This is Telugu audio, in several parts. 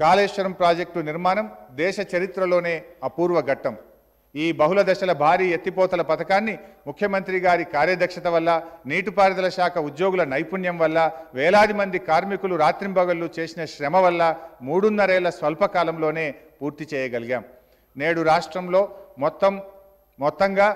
కాళేశ్వరం ప్రాజెక్టు నిర్మాణం దేశ చరిత్రలోనే అపూర్వ ఘట్టం ఈ బహుళ దశల భారీ ఎత్తిపోతల పథకాన్ని ముఖ్యమంత్రి గారి కార్యదక్షత వల్ల నీటిపారుదల శాఖ ఉద్యోగుల నైపుణ్యం వల్ల వేలాది మంది కార్మికులు రాత్రింబగళ్ళు చేసిన శ్రమ వల్ల మూడున్నరేళ్ల స్వల్పకాలంలోనే పూర్తి చేయగలిగాం నేడు రాష్ట్రంలో మొత్తం మొత్తంగా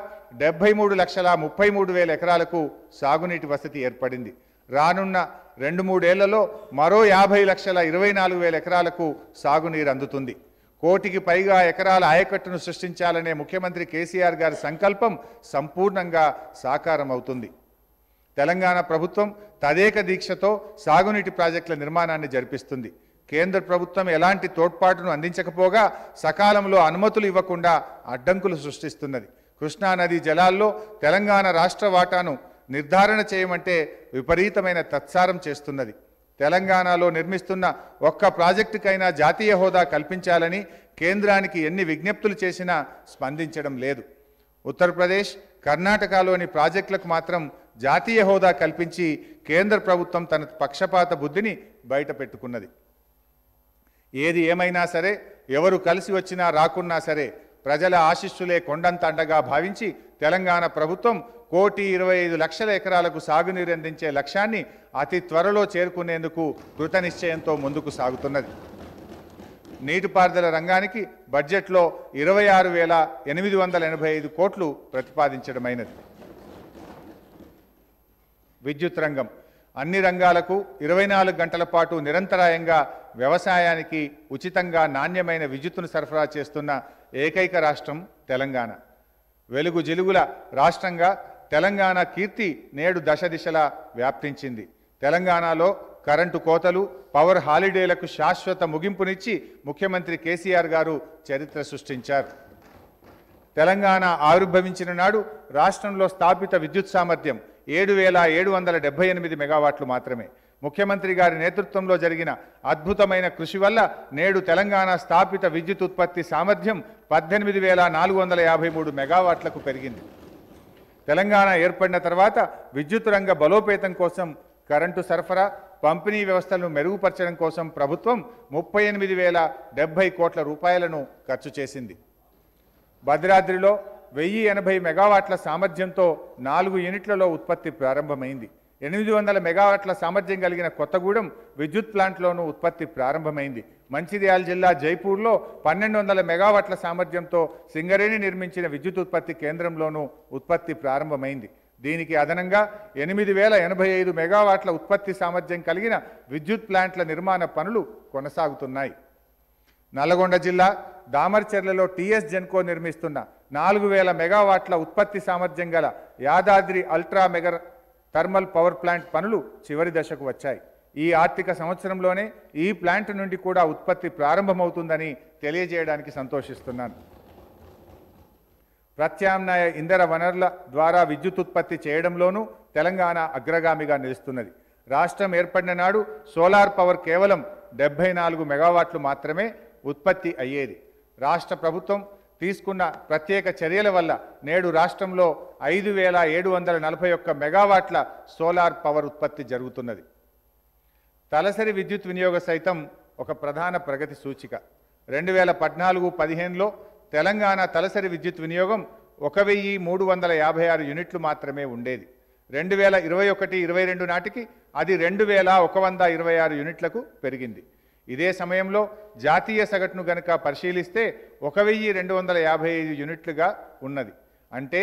డెబ్బై మూడు లక్షల ముప్పై మూడు వేల ఎకరాలకు సాగునీటి వసతి ఏర్పడింది రానున్న రెండు మూడేళ్లలో మరో యాభై లక్షల ఇరవై నాలుగు వేల ఎకరాలకు సాగునీరు అందుతుంది కోటికి పైగా ఎకరాల ఆయకట్టును సృష్టించాలనే ముఖ్యమంత్రి కేసీఆర్ గారి సంకల్పం సంపూర్ణంగా సాకారం అవుతుంది తెలంగాణ ప్రభుత్వం తదేక దీక్షతో సాగునీటి ప్రాజెక్టుల నిర్మాణాన్ని జరిపిస్తుంది కేంద్ర ప్రభుత్వం ఎలాంటి తోడ్పాటును అందించకపోగా సకాలంలో అనుమతులు ఇవ్వకుండా అడ్డంకులు సృష్టిస్తున్నది కృష్ణానది జలాల్లో తెలంగాణ రాష్ట్ర వాటాను నిర్ధారణ చేయమంటే విపరీతమైన తత్సారం చేస్తున్నది తెలంగాణలో నిర్మిస్తున్న ఒక్క ప్రాజెక్టుకైనా జాతీయ హోదా కల్పించాలని కేంద్రానికి ఎన్ని విజ్ఞప్తులు చేసినా స్పందించడం లేదు ఉత్తరప్రదేశ్ కర్ణాటకలోని ప్రాజెక్టులకు మాత్రం జాతీయ హోదా కల్పించి కేంద్ర ప్రభుత్వం తన పక్షపాత బుద్ధిని బయట పెట్టుకున్నది ఏది ఏమైనా సరే ఎవరు కలిసి వచ్చినా రాకున్నా సరే ప్రజల ఆశిస్సులే కొండంత అండగా భావించి తెలంగాణ ప్రభుత్వం కోటి ఇరవై ఐదు లక్షల ఎకరాలకు సాగునీరు అందించే లక్ష్యాన్ని అతి త్వరలో చేరుకునేందుకు కృతనిశ్చయంతో ముందుకు సాగుతున్నది నీటిపారుదల రంగానికి బడ్జెట్లో ఇరవై ఆరు వేల ఎనిమిది వందల ఎనభై ఐదు కోట్లు ప్రతిపాదించడమైనది విద్యుత్ రంగం అన్ని రంగాలకు ఇరవై నాలుగు గంటల పాటు నిరంతరాయంగా వ్యవసాయానికి ఉచితంగా నాణ్యమైన విద్యుత్తును సరఫరా చేస్తున్న ఏకైక రాష్ట్రం తెలంగాణ వెలుగు జిలుగుల రాష్ట్రంగా తెలంగాణ కీర్తి నేడు దశ దిశలా వ్యాప్తించింది తెలంగాణలో కరెంటు కోతలు పవర్ హాలిడేలకు శాశ్వత ముగింపునిచ్చి ముఖ్యమంత్రి కేసీఆర్ గారు చరిత్ర సృష్టించారు తెలంగాణ ఆవిర్భవించిన నాడు రాష్ట్రంలో స్థాపిత విద్యుత్ సామర్థ్యం ఏడు వేల ఏడు వందల ఎనిమిది మెగావాట్లు మాత్రమే ముఖ్యమంత్రి గారి నేతృత్వంలో జరిగిన అద్భుతమైన కృషి వల్ల నేడు తెలంగాణ స్థాపిత విద్యుత్ ఉత్పత్తి సామర్థ్యం పద్దెనిమిది వేల నాలుగు వందల యాభై మూడు మెగావాట్లకు పెరిగింది తెలంగాణ ఏర్పడిన తర్వాత విద్యుత్ రంగ బలోపేతం కోసం కరెంటు సరఫరా పంపిణీ వ్యవస్థలను మెరుగుపరచడం కోసం ప్రభుత్వం ముప్పై ఎనిమిది వేల డెబ్బై కోట్ల రూపాయలను ఖర్చు చేసింది భద్రాద్రిలో వెయ్యి ఎనభై మెగావాట్ల సామర్థ్యంతో నాలుగు యూనిట్లలో ఉత్పత్తి ప్రారంభమైంది ఎనిమిది వందల మెగావాట్ల సామర్థ్యం కలిగిన కొత్తగూడెం విద్యుత్ ప్లాంట్లోనూ ఉత్పత్తి ప్రారంభమైంది మంచిర్యాల జిల్లా జైపూర్లో పన్నెండు వందల మెగావాట్ల సామర్థ్యంతో సింగరేణి నిర్మించిన విద్యుత్ ఉత్పత్తి కేంద్రంలోనూ ఉత్పత్తి ప్రారంభమైంది దీనికి అదనంగా ఎనిమిది వేల ఎనభై ఐదు మెగావాట్ల ఉత్పత్తి సామర్థ్యం కలిగిన విద్యుత్ ప్లాంట్ల నిర్మాణ పనులు కొనసాగుతున్నాయి నల్గొండ జిల్లా దామర్చెర్లలో టీఎస్ జెన్కో నిర్మిస్తున్న నాలుగు వేల మెగావాట్ల ఉత్పత్తి సామర్థ్యం గల Yadadri ultra mega thermal power plant పనులు చివరి దశకు వచ్చాయి ఈ ఆర్థిక సంవత్సరంలోనే ఈ ప్లాంట్ నుండి కూడా ఉత్పత్తి ప్రారంభమవుతుందని తెలియజేయడానికి సంతోషిస్తున్నాను ప్రత్యామ్నాయ ఇంధన వనరుల ద్వారా విద్యుత్ ఉత్పత్తి చేయడంలోనూ తెలంగాణ అగ్రగామిగా నిలుస్తున్నది రాష్ట్రం ఏర్పడిన నాడు సోలార్ పవర్ కేవలం డెబ్బై నాలుగు మెగావాట్లు మాత్రమే ఉత్పత్తి అయ్యేది రాష్ట్ర ప్రభుత్వం తీసుకున్న ప్రత్యేక చర్యల వల్ల నేడు రాష్ట్రంలో ఐదు వేల ఏడు వందల నలభై ఒక్క మెగావాట్ల సోలార్ పవర్ ఉత్పత్తి జరుగుతున్నది తలసరి విద్యుత్ వినియోగం సైతం ఒక ప్రధాన ప్రగతి సూచిక రెండు వేల పద్నాలుగు పదిహేనులో తెలంగాణ తలసరి విద్యుత్ వినియోగం ఒక వెయ్యి మూడు వందల యాభై ఆరు యూనిట్లు మాత్రమే ఉండేది రెండు వేల ఇరవై ఒకటి ఇరవై రెండు నాటికి అది రెండు వేల ఒక వంద ఇరవై ఆరు యూనిట్లకు పెరిగింది ఇదే సమయంలో జాతీయ సగటును గనక పరిశీలిస్తే ఒక వెయ్యి రెండు వందల యాభై ఐదు యూనిట్లుగా ఉన్నది అంటే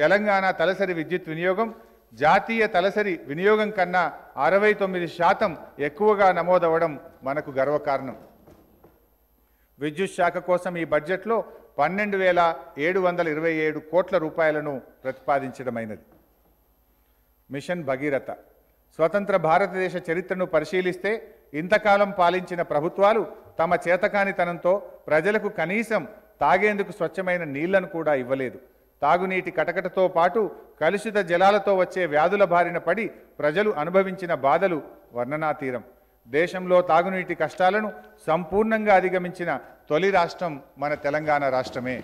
తెలంగాణ తలసరి విద్యుత్ వినియోగం జాతీయ తలసరి వినియోగం కన్నా అరవై తొమ్మిది శాతం ఎక్కువగా నమోదవడం మనకు గర్వకారణం విద్యుత్ శాఖ కోసం ఈ బడ్జెట్లో పన్నెండు వేల ఏడు వందల ఇరవై ఏడు కోట్ల రూపాయలను ప్రతిపాదించడమైనది మిషన్ భగీరథ స్వతంత్ర భారతదేశ చరిత్రను పరిశీలిస్తే ఇంతకాలం పాలించిన ప్రభుత్వాలు తమ చేతకానితనంతో ప్రజలకు కనీసం తాగేందుకు స్వచ్ఛమైన నీళ్లను కూడా ఇవ్వలేదు తాగునీటి కటకటతో పాటు కలుషిత జలాలతో వచ్చే వ్యాధుల బారిన పడి ప్రజలు అనుభవించిన బాధలు వర్ణనాతీరం దేశంలో తాగునీటి కష్టాలను సంపూర్ణంగా అధిగమించిన తొలి రాష్ట్రం మన తెలంగాణ రాష్ట్రమే